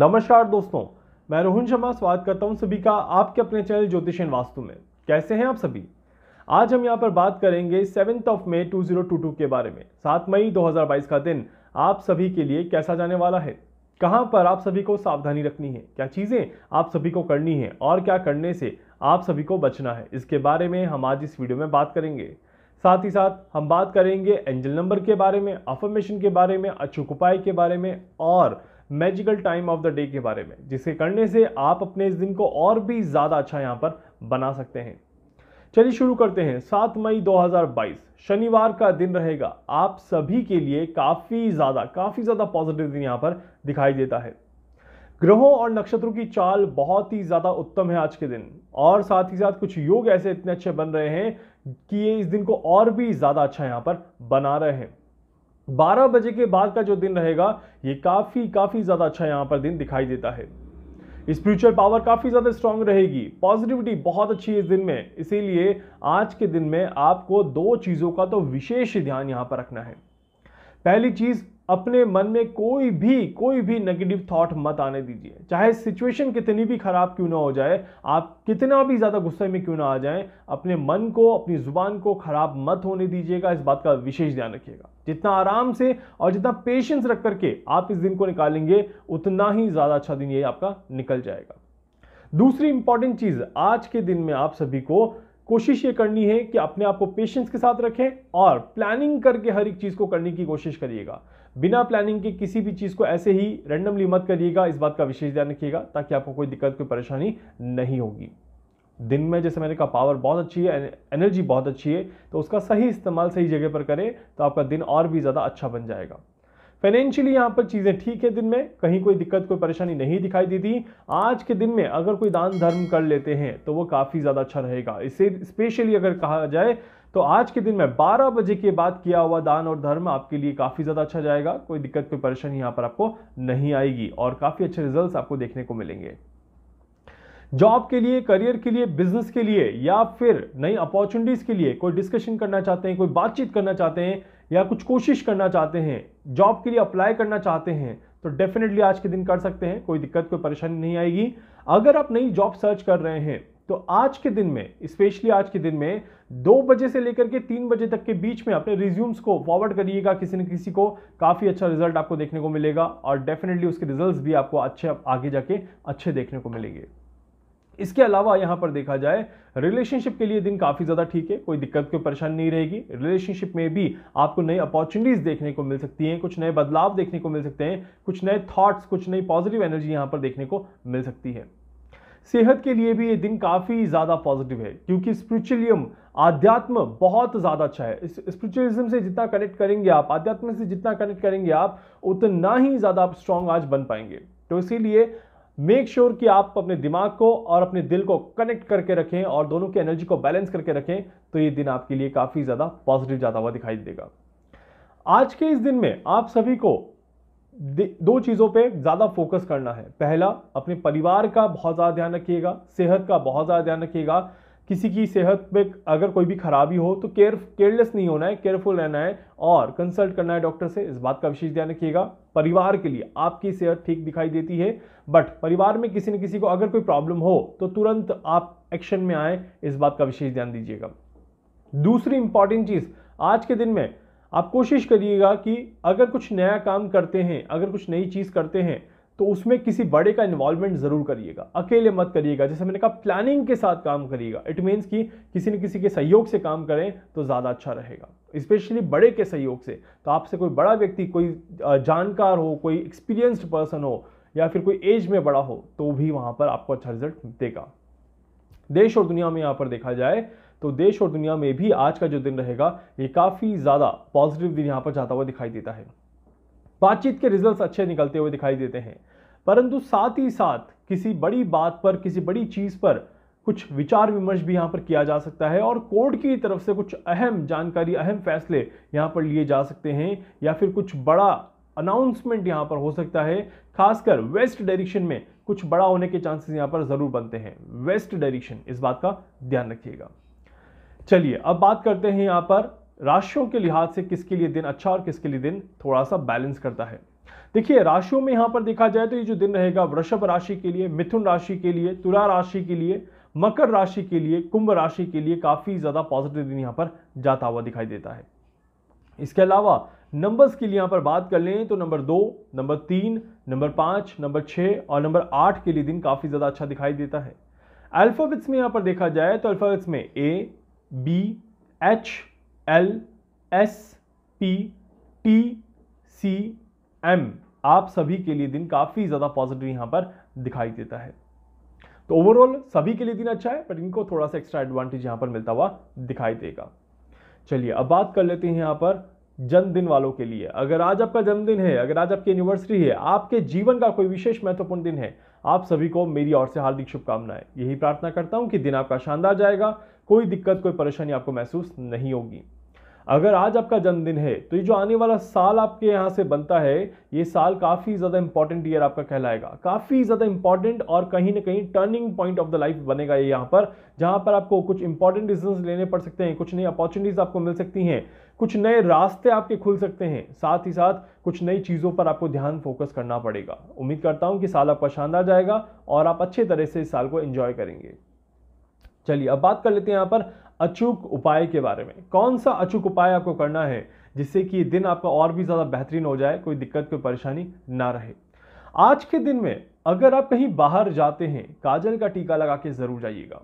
नमस्कार दोस्तों मैं रोहन शर्मा स्वागत करता हूं सभी का आपके अपने चैनल ज्योतिषन वास्तु में कैसे हैं आप सभी आज हम यहां पर बात करेंगे सेवेंथ ऑफ मई 2022 के बारे में सात मई 2022 का दिन आप सभी के लिए कैसा जाने वाला है कहां पर आप सभी को सावधानी रखनी है क्या चीज़ें आप सभी को करनी है और क्या करने से आप सभी को बचना है इसके बारे में हम आज इस वीडियो में बात करेंगे साथ ही साथ हम बात करेंगे एंजल नंबर के बारे में अफर्मेशन के बारे में अचूक उपाय के बारे में और magical time of the day के बारे में जिसे करने से आप अपने इस दिन को और भी ज़्यादा अच्छा यहाँ पर बना सकते हैं चलिए शुरू करते हैं सात मई 2022 शनिवार का दिन रहेगा आप सभी के लिए काफ़ी ज़्यादा काफ़ी ज़्यादा पॉजिटिव दिन यहाँ पर दिखाई देता है ग्रहों और नक्षत्रों की चाल बहुत ही ज़्यादा उत्तम है आज के दिन और साथ ही साथ कुछ योग ऐसे इतने अच्छे बन रहे हैं कि ये इस दिन को और भी ज़्यादा अच्छा यहाँ पर बना रहे हैं 12 बजे के बाद का जो दिन रहेगा ये काफ़ी काफ़ी ज़्यादा अच्छा यहां पर दिन दिखाई देता है स्पिरिचुअल पावर काफ़ी ज़्यादा स्ट्रांग रहेगी पॉजिटिविटी बहुत अच्छी है इस दिन में इसीलिए आज के दिन में आपको दो चीज़ों का तो विशेष ध्यान यहां पर रखना है पहली चीज़ अपने मन में कोई भी कोई भी नेगेटिव थॉट मत आने दीजिए चाहे सिचुएशन कितनी भी ख़राब क्यों ना हो जाए आप कितना भी ज़्यादा गुस्से में क्यों ना आ जाएं अपने मन को अपनी ज़ुबान को ख़राब मत होने दीजिएगा इस बात का विशेष ध्यान रखिएगा जितना आराम से और जितना पेशेंस रख करके आप इस दिन को निकालेंगे उतना ही ज़्यादा अच्छा दिन ये आपका निकल जाएगा दूसरी इंपॉर्टेंट चीज़ आज के दिन में आप सभी को कोशिश ये करनी है कि अपने आप को पेशेंस के साथ रखें और प्लानिंग करके हर एक चीज़ को करने की कोशिश करिएगा बिना प्लानिंग के किसी भी चीज़ को ऐसे ही रैंडमली मत करिएगा इस बात का विशेष ध्यान रखिएगा ताकि आपको कोई दिक्कत कोई परेशानी नहीं होगी दिन में जैसे मैंने कहा पावर बहुत अच्छी है एनर्जी बहुत अच्छी है तो उसका सही इस्तेमाल सही जगह पर करें तो आपका दिन और भी ज़्यादा अच्छा बन जाएगा फाइनेंशियली यहाँ पर चीज़ें ठीक है दिन में कहीं कोई दिक्कत कोई परेशानी नहीं दिखाई देती आज के दिन में अगर कोई दान धर्म कर लेते हैं तो वो काफ़ी ज़्यादा अच्छा रहेगा इसे स्पेशली अगर कहा जाए तो आज के दिन में 12 बजे के बाद किया हुआ दान और धर्म आपके लिए काफ़ी ज़्यादा अच्छा जाएगा कोई दिक्कत कोई परेशानी यहाँ पर आपको नहीं आएगी और काफ़ी अच्छे रिजल्ट आपको देखने को मिलेंगे जॉब के लिए करियर के लिए बिजनेस के लिए या फिर नई अपॉर्चुनिटीज़ के लिए कोई डिस्कशन करना चाहते हैं कोई बातचीत करना चाहते हैं या कुछ कोशिश करना चाहते हैं जॉब के लिए अप्लाई करना चाहते हैं तो डेफिनेटली आज के दिन कर सकते हैं कोई दिक्कत कोई परेशानी नहीं आएगी अगर आप नई जॉब सर्च कर रहे हैं तो आज के दिन में स्पेशली आज के दिन में दो बजे से लेकर के तीन बजे तक के बीच में अपने रिज्यूम्स को फॉरवर्ड करिएगा किसी न किसी को काफ़ी अच्छा रिजल्ट आपको देखने को मिलेगा और डेफिनेटली उसके रिजल्ट्स भी आपको अच्छे आगे जाके अच्छे देखने को मिलेंगे इसके अलावा यहाँ पर देखा जाए रिलेशनशिप के लिए दिन काफ़ी ज़्यादा ठीक है कोई दिक्कत कोई परेशानी नहीं रहेगी रिलेशनशिप में भी आपको नई अपॉर्चुनिटीज़ देखने को मिल सकती हैं कुछ नए बदलाव देखने को मिल सकते हैं कुछ नए थॉट्स कुछ नई पॉजिटिव एनर्जी यहाँ पर देखने को मिल सकती है सेहत के लिए भी ये दिन काफ़ी ज़्यादा पॉजिटिव है क्योंकि स्पिरिचुअलियम आध्यात्म बहुत ज़्यादा अच्छा है इस स्पिरिचुअलिज्म से जितना कनेक्ट करेंगे आप आध्यात्म से जितना कनेक्ट करेंगे आप उतना ही ज़्यादा आप स्ट्रांग आज बन पाएंगे तो इसीलिए मेक श्योर sure कि आप अपने दिमाग को और अपने दिल को कनेक्ट करके रखें और दोनों की एनर्जी को बैलेंस करके रखें तो ये दिन आपके लिए काफ़ी ज़्यादा पॉजिटिव जाता हुआ दिखाई देगा आज के इस दिन में आप सभी को दो चीज़ों पे ज़्यादा फोकस करना है पहला अपने परिवार का बहुत ज़्यादा ध्यान रखिएगा सेहत का बहुत ज़्यादा ध्यान रखिएगा किसी की सेहत पे अगर कोई भी खराबी हो तो केयर केयरलेस नहीं होना है केयरफुल रहना है और कंसल्ट करना है डॉक्टर से इस बात का विशेष ध्यान रखिएगा परिवार के लिए आपकी सेहत ठीक दिखाई देती है बट परिवार में किसी न किसी को अगर कोई प्रॉब्लम हो तो तुरंत आप एक्शन में आए इस बात का विशेष ध्यान दीजिएगा दूसरी इंपॉर्टेंट चीज़ आज के दिन में आप कोशिश करिएगा कि अगर कुछ नया काम करते हैं अगर कुछ नई चीज़ करते हैं तो उसमें किसी बड़े का इन्वॉल्वमेंट ज़रूर करिएगा अकेले मत करिएगा जैसे मैंने कहा प्लानिंग के साथ काम करिएगा इट मीन्स कि किसी न किसी के सहयोग से काम करें तो ज़्यादा अच्छा रहेगा स्पेशली बड़े के सहयोग से तो आपसे कोई बड़ा व्यक्ति कोई जानकार हो कोई एक्सपीरियंस्ड पर्सन हो या फिर कोई एज में बड़ा हो तो भी वहाँ पर आपको अच्छा रिजल्ट देगा देश और दुनिया में यहाँ पर देखा जाए तो देश और दुनिया में भी आज का जो दिन रहेगा ये काफ़ी ज़्यादा पॉजिटिव दिन यहाँ पर जाता हुआ दिखाई देता है बातचीत के रिजल्ट्स अच्छे निकलते हुए दिखाई देते हैं परंतु साथ ही साथ किसी बड़ी बात पर किसी बड़ी चीज़ पर कुछ विचार विमर्श भी यहाँ पर किया जा सकता है और कोर्ट की तरफ से कुछ अहम जानकारी अहम फैसले यहाँ पर लिए जा सकते हैं या फिर कुछ बड़ा अनाउंसमेंट यहाँ पर हो सकता है खासकर वेस्ट डायरेक्शन में कुछ बड़ा होने के चांसेस यहाँ पर ज़रूर बनते हैं वेस्ट डायरेक्शन इस बात का ध्यान रखिएगा चलिए अब बात करते हैं यहाँ पर राशियों के लिहाज से किसके लिए दिन अच्छा और किसके लिए दिन थोड़ा सा बैलेंस करता है देखिए राशियों में यहां पर देखा जाए तो ये जो दिन रहेगा वृषभ राशि के लिए मिथुन राशि के लिए तुला राशि के लिए मकर राशि के लिए कुंभ राशि के लिए काफ़ी ज़्यादा पॉजिटिव दिन यहां पर जाता हुआ दिखाई देता है इसके अलावा नंबर्स के लिए यहां पर बात कर लें तो नंबर दो नंबर तीन नंबर पांच नंबर छह और नंबर आठ के लिए दिन काफ़ी ज़्यादा अच्छा दिखाई देता है अल्फ़ाबेट्स में यहां पर देखा जाए तो अल्फ़ाबेट्स में A B H L S P T C M आप सभी के लिए दिन काफ़ी ज़्यादा पॉजिटिव यहाँ पर दिखाई देता है तो ओवरऑल सभी के लिए दिन अच्छा है बट इनको थोड़ा सा एक्स्ट्रा एडवांटेज यहाँ पर मिलता हुआ दिखाई देगा चलिए अब बात कर लेते हैं यहाँ पर जन्मदिन वालों के लिए अगर आज आपका जन्मदिन है अगर आज आपकी एनिवर्सरी है आपके जीवन का कोई विशेष महत्वपूर्ण दिन है आप सभी को मेरी ओर से हार्दिक शुभकामनाएं यही प्रार्थना करता हूं कि दिन आपका शानदार जाएगा कोई दिक्कत कोई परेशानी आपको महसूस नहीं होगी अगर आज आपका जन्मदिन है तो ये जो आने वाला साल आपके यहाँ से बनता है ये साल काफ़ी ज़्यादा इंपॉर्टेंट ईयर आपका कहलाएगा काफ़ी ज़्यादा इंपॉर्टेंट और कहीं ना कहीं turning point of the life बनेगा ये यहाँ पर जहाँ पर आपको कुछ इंपॉर्टेंट डिसीजन लेने पड़ सकते हैं कुछ नई अपॉर्चुनिटीज़ आपको मिल सकती हैं कुछ नए रास्ते आपके खुल सकते हैं साथ ही साथ कुछ नई चीज़ों पर आपको ध्यान फोकस करना पड़ेगा उम्मीद करता हूँ कि साल आपका शानदार जाएगा और आप अच्छे तरह से इस साल को इन्जॉय करेंगे चलिए अब बात कर लेते हैं यहाँ पर अचूक उपाय के बारे में कौन सा अचूक उपाय आपको करना है जिससे कि दिन आपका और भी ज़्यादा बेहतरीन हो जाए कोई दिक्कत कोई परेशानी ना रहे आज के दिन में अगर आप कहीं बाहर जाते हैं काजल का टीका लगा के ज़रूर जाइएगा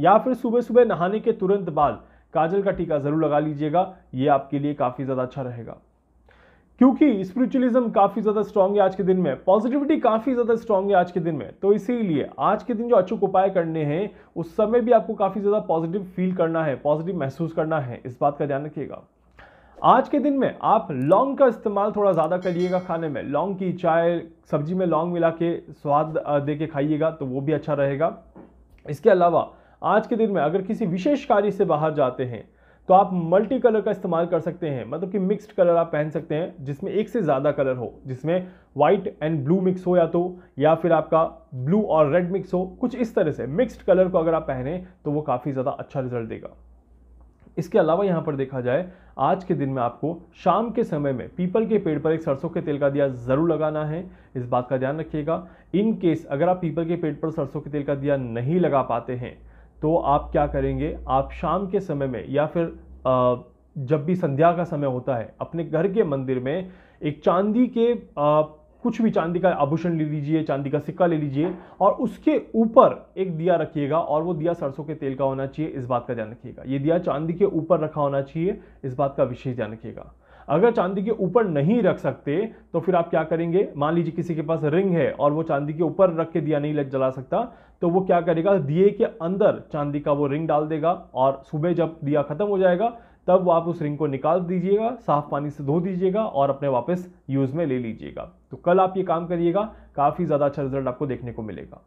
या फिर सुबह सुबह नहाने के तुरंत बाद काजल का टीका ज़रूर लगा लीजिएगा ये आपके लिए काफ़ी ज़्यादा अच्छा रहेगा क्योंकि स्पिरिचुअलिज्म काफ़ी ज़्यादा स्ट्रांग है आज के दिन में पॉजिटिविटी काफ़ी ज़्यादा स्ट्रांग है आज के दिन में तो इसीलिए आज के दिन जो अचूक उपाय करने हैं उस समय भी आपको काफ़ी ज़्यादा पॉजिटिव फील करना है पॉजिटिव महसूस करना है इस बात का ध्यान रखिएगा आज के दिन में आप लौंग का इस्तेमाल थोड़ा ज़्यादा करिएगा खाने में लौंग की चाय सब्जी में लौंग मिला के स्वाद दे के खाइएगा तो वो भी अच्छा रहेगा इसके अलावा आज के दिन में अगर किसी विशेष कार्य से बाहर जाते हैं तो आप मल्टी कलर का इस्तेमाल कर सकते हैं मतलब कि मिक्स्ड कलर आप पहन सकते हैं जिसमें एक से ज़्यादा कलर हो जिसमें वाइट एंड ब्लू मिक्स हो या तो या फिर आपका ब्लू और रेड मिक्स हो कुछ इस तरह से मिक्स्ड कलर को अगर आप पहने तो वो काफ़ी ज़्यादा अच्छा रिजल्ट देगा इसके अलावा यहाँ पर देखा जाए आज के दिन में आपको शाम के समय में पीपल के पेड़ पर एक सरसों के तेल का दिया ज़रूर लगाना है इस बात का ध्यान रखिएगा इन केस अगर आप पीपल के पेड़ पर सरसों के तेल का दिया नहीं लगा पाते हैं तो आप क्या करेंगे आप शाम के समय में या फिर जब भी संध्या का समय होता है अपने घर के मंदिर में एक चांदी के कुछ भी चांदी का आभूषण ले लीजिए चांदी का सिक्का ले लीजिए और उसके ऊपर एक दिया रखिएगा और वो दिया सरसों के तेल का होना चाहिए इस बात का ध्यान रखिएगा ये दिया चांदी के ऊपर रखा होना चाहिए इस बात का विशेष ध्यान रखिएगा अगर चांदी के ऊपर नहीं रख सकते तो फिर आप क्या करेंगे मान लीजिए किसी के पास रिंग है और वो चांदी के ऊपर रख के दिया नहीं जला सकता तो वो क्या करेगा दिए के अंदर चांदी का वो रिंग डाल देगा और सुबह जब दिया खत्म हो जाएगा तब आप उस रिंग को निकाल दीजिएगा साफ पानी से धो दीजिएगा और अपने वापस यूज़ में ले लीजिएगा तो कल आप ये काम करिएगा काफ़ी ज़्यादा अच्छा रिजल्ट आपको देखने को मिलेगा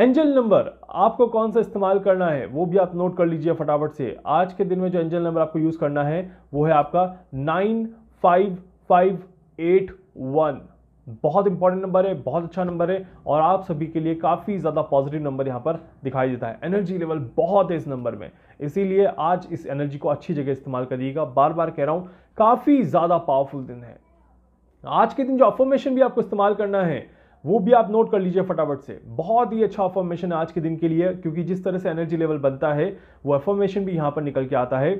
एंजल नंबर आपको कौन सा इस्तेमाल करना है वो भी आप नोट कर लीजिए फटाफट से आज के दिन में जो एंजल नंबर आपको यूज़ करना है वो है आपका nine five five eight one बहुत इंपॉर्टेंट नंबर है बहुत अच्छा नंबर है और आप सभी के लिए काफ़ी ज़्यादा पॉजिटिव नंबर यहाँ पर दिखाई देता है एनर्जी लेवल बहुत है इस नंबर में इसीलिए आज इस एनर्जी को अच्छी जगह इस्तेमाल करिएगा बार बार कह रहा हूँ काफ़ी ज़्यादा पावरफुल दिन है आज के दिन जो अफॉर्मेशन भी आपको इस्तेमाल करना है वो भी आप नोट कर लीजिए फटाफट से बहुत ही अच्छा अफॉर्मेशन आज के दिन के लिए क्योंकि जिस तरह से एनर्जी लेवल बनता है वो अफॉर्मेशन भी यहां पर निकल के आता है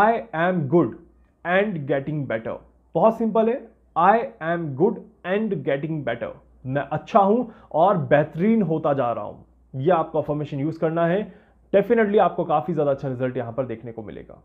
I am good and getting better बहुत सिंपल है I am good and getting better मैं अच्छा हूं और बेहतरीन होता जा रहा हूं यह आपको अफॉर्मेशन यूज करना है डेफिनेटली आपको काफी ज्यादा अच्छा रिजल्ट यहां पर देखने को मिलेगा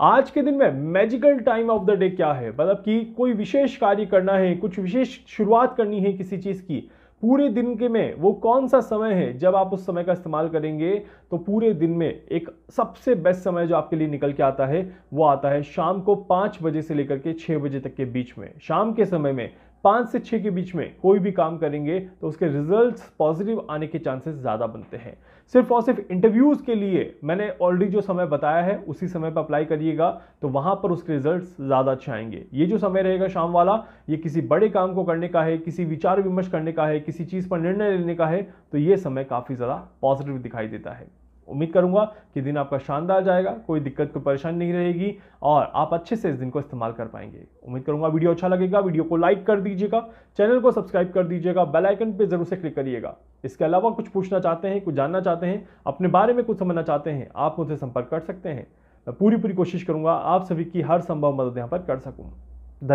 आज के दिन में magical time of the day क्या है मतलब कि कोई विशेष कार्य करना है कुछ विशेष शुरुआत करनी है किसी चीज़ की पूरे दिन के में वो कौन सा समय है जब आप उस समय का इस्तेमाल करेंगे तो पूरे दिन में एक सबसे बेस्ट समय जो आपके लिए निकल के आता है वो आता है शाम को पाँच बजे से लेकर के छः बजे तक के बीच में शाम के समय में पाँच से छः के बीच में कोई भी काम करेंगे तो उसके रिजल्ट्स पॉजिटिव आने के चांसेस ज़्यादा बनते हैं सिर्फ और सिर्फ इंटरव्यूज़ के लिए मैंने ऑलरेडी जो समय बताया है उसी समय पर अप्लाई करिएगा तो वहाँ पर उसके रिजल्ट्स ज़्यादा अच्छे आएंगे ये जो समय रहेगा शाम वाला ये किसी बड़े काम को करने का है किसी विचार विमर्श करने का है किसी चीज़ पर निर्णय लेने का है तो ये समय काफ़ी ज़्यादा पॉजिटिव दिखाई देता है उम्मीद करूँगा कि दिन आपका शानदार जाएगा कोई दिक्कत कोई परेशानी नहीं रहेगी और आप अच्छे से इस दिन को इस्तेमाल कर पाएंगे उम्मीद करूँगा वीडियो अच्छा लगेगा वीडियो को लाइक कर दीजिएगा चैनल को सब्सक्राइब कर दीजिएगा बेल आइकन पे जरूर से क्लिक करिएगा इसके अलावा कुछ पूछना चाहते हैं कुछ जानना चाहते हैं अपने बारे में कुछ समझना चाहते हैं आप मुझसे संपर्क कर सकते हैं मैं पूरी पूरी कोशिश करूँगा आप सभी की हर संभव मदद यहाँ पर कर सकूँ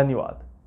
धन्यवाद